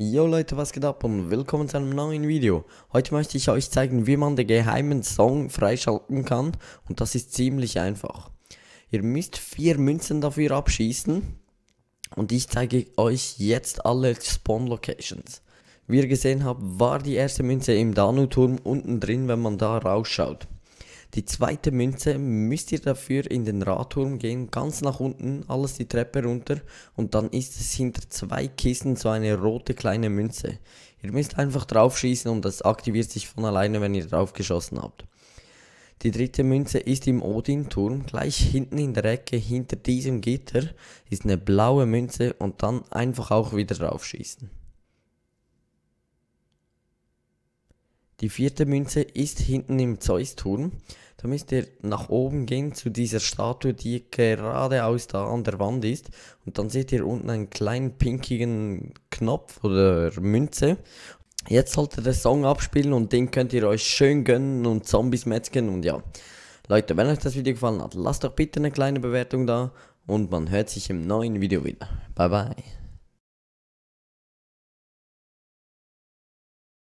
Yo Leute, was geht ab und willkommen zu einem neuen Video. Heute möchte ich euch zeigen, wie man den geheimen Song freischalten kann und das ist ziemlich einfach. Ihr müsst vier Münzen dafür abschießen und ich zeige euch jetzt alle Spawn Locations. Wie ihr gesehen habt, war die erste Münze im Danuturm unten drin, wenn man da rausschaut. Die zweite Münze müsst ihr dafür in den Radturm gehen, ganz nach unten, alles die Treppe runter und dann ist es hinter zwei Kissen so eine rote kleine Münze. Ihr müsst einfach drauf schießen und das aktiviert sich von alleine, wenn ihr drauf geschossen habt. Die dritte Münze ist im Odin-Turm, gleich hinten in der Ecke hinter diesem Gitter ist eine blaue Münze und dann einfach auch wieder drauf schießen. Die vierte Münze ist hinten im Zeus-Turm. Da müsst ihr nach oben gehen zu dieser Statue, die geradeaus da an der Wand ist. Und dann seht ihr unten einen kleinen pinkigen Knopf oder Münze. Jetzt solltet ihr den Song abspielen und den könnt ihr euch schön gönnen und Zombies metzgen und ja. Leute, wenn euch das Video gefallen hat, lasst doch bitte eine kleine Bewertung da und man hört sich im neuen Video wieder. Bye bye.